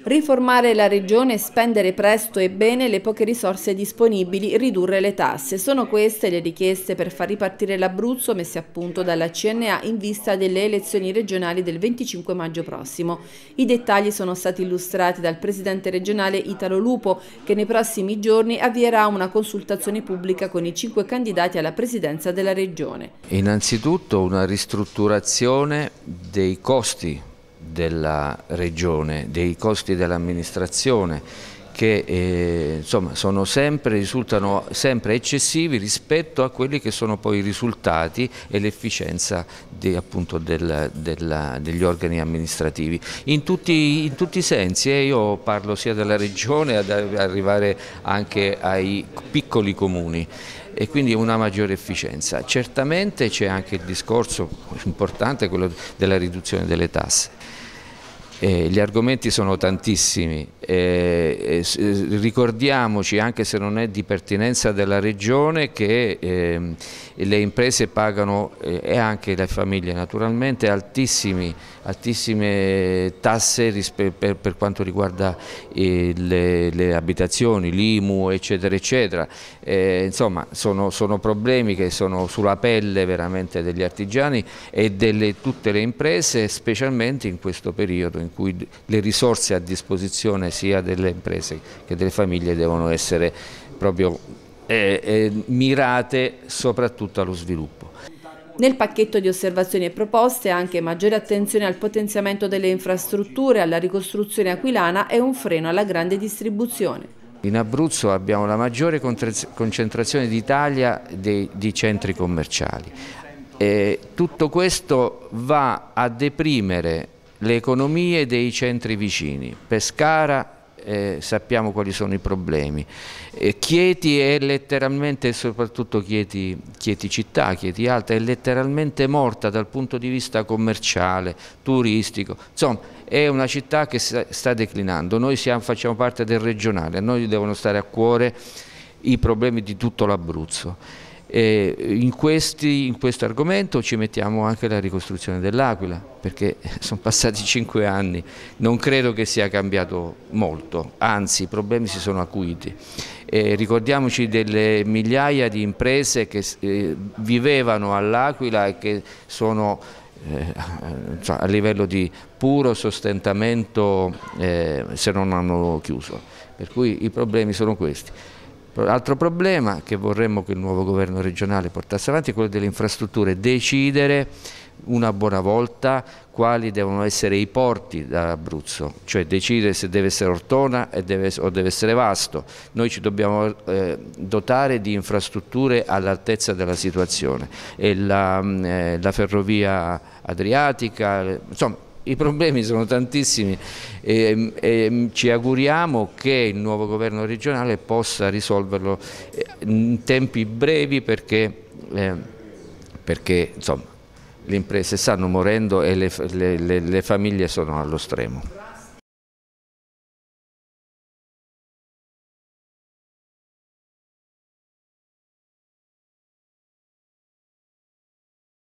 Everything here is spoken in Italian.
Riformare la regione, spendere presto e bene le poche risorse disponibili, ridurre le tasse. Sono queste le richieste per far ripartire l'Abruzzo messe a punto dalla CNA in vista delle elezioni regionali del 25 maggio prossimo. I dettagli sono stati illustrati dal presidente regionale Italo Lupo che nei prossimi giorni avvierà una consultazione pubblica con i cinque candidati alla presidenza della regione. Innanzitutto una ristrutturazione dei costi della regione, dei costi dell'amministrazione che eh, insomma, sempre, risultano sempre eccessivi rispetto a quelli che sono poi i risultati e l'efficienza del, degli organi amministrativi. In tutti, in tutti i sensi, eh, io parlo sia della regione ad arrivare anche ai piccoli comuni e quindi una maggiore efficienza. Certamente c'è anche il discorso importante, quello della riduzione delle tasse. Eh, gli argomenti sono tantissimi, eh, eh, eh, ricordiamoci, anche se non è di pertinenza della regione, che eh, le imprese pagano eh, e anche le famiglie naturalmente altissimi, altissime tasse per, per, quanto riguarda eh, le, le, abitazioni, l'IMU eccetera eccetera. insomma sono, sono, problemi che sono sulla pelle veramente degli artigiani e di tutte le imprese, specialmente in questo periodo in cui le risorse a disposizione sia delle imprese che delle famiglie devono essere proprio eh, eh, mirate soprattutto allo sviluppo. Nel pacchetto di osservazioni e proposte anche maggiore attenzione al potenziamento delle infrastrutture, alla ricostruzione aquilana e un freno alla grande distribuzione. In Abruzzo abbiamo la maggiore concentrazione d'Italia di centri commerciali. E tutto questo va a deprimere le economie dei centri vicini. Pescara eh, sappiamo quali sono i problemi. Eh, Chieti è letteralmente, soprattutto Chieti, Chieti, città, Chieti Alta, è letteralmente morta dal punto di vista commerciale, turistico, insomma è una città che sta declinando, noi siamo, facciamo parte del regionale, a noi devono stare a cuore i problemi di tutto l'Abruzzo. E in, questi, in, questo argomento ci mettiamo anche la ricostruzione dell'Aquila, perché sono passati cinque anni, non credo che sia cambiato molto, anzi i problemi si sono acuiti. E ricordiamoci delle migliaia di imprese che eh, vivevano all'Aquila e che sono eh, cioè, a livello di puro sostentamento eh, se non hanno chiuso, per cui i problemi sono questi. Altro problema che vorremmo che il nuovo governo regionale portasse avanti è quello delle infrastrutture, decidere una buona volta quali devono essere i porti da Abruzzo, cioè decidere se deve essere Ortona deve, o deve essere Vasto. Noi ci dobbiamo eh, dotare di infrastrutture all'altezza della situazione e la, mm, eh, la ferrovia adriatica, insomma i problemi sono tantissimi e, e ci auguriamo che il nuovo governo regionale possa risolverlo eh, in tempi brevi perché, eh, perché insomma, le imprese stanno morendo e le, le, le, le famiglie sono allo stremo.